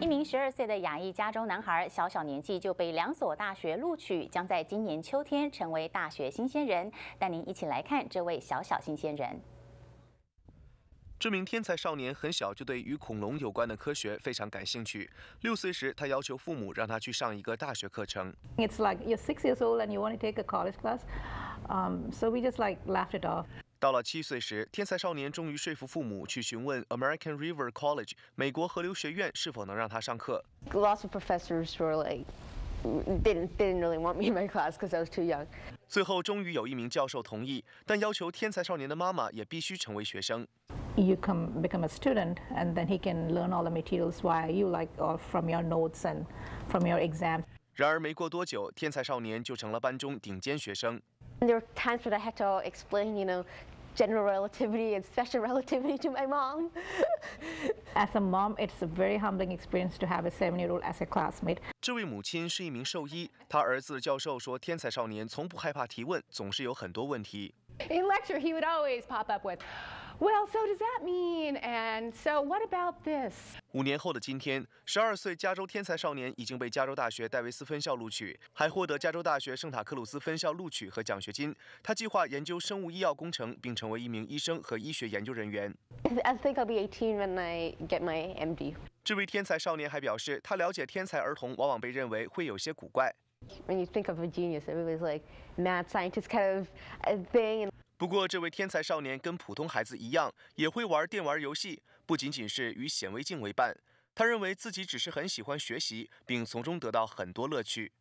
一名十二岁的亚裔加州男孩，小小年纪就被两所大学录取，将在今年秋天成为大学新鲜人。带您一起来看这位小小新鲜人。这名天才少年很小就对与恐龙有关的科学非常感兴趣。六岁时，他要求父母让他去上一个大学课程。It's like you're six years old and you want to take a college class, um, so we just like laughed it off. 到了七岁时，天才少年终于说服父母去询问 American River College 美国河流学院是否能让他上课。Lots of professors were like didn't didn't really want me in my class because I was too young. 最后，终于有一名教授同意，但要求天才少年的妈妈也必须成为学生。You come become a student, and then he can learn all the materials while you, like or uh, from your notes and from your exams. 然而没过多久，天才少年就成了班中顶尖学生。There were times where I had to explain, you know, general relativity and special relativity to my mom. As a mom, it's a very humbling experience to have a seven-year-old as a classmate. 这位母亲是一名兽医，她儿子的教授说，天才少年从不害怕提问，总是有很多问题。In lecture, he would always pop up with. Well, what does mean? so so, this? about And that 五年后的今天，十二岁加州天才少年已经被加州大学戴维斯分校录取，还获得加州大学圣塔克鲁斯分校录取和奖学金。他计划研究生物医药工程，并成为一名医生和医学研究人员。I think I'll be 18 when I get my MD。这位天才少年还表示，他了解天才儿童往往被认为会有些古怪。When you think of a genius, it w a s like mad scientist kind of thing. 不过，这位天才少年跟普通孩子一样，也会玩电玩游戏，不仅仅是与显微镜为伴。他认为自己只是很喜欢学习，并从中得到很多乐趣。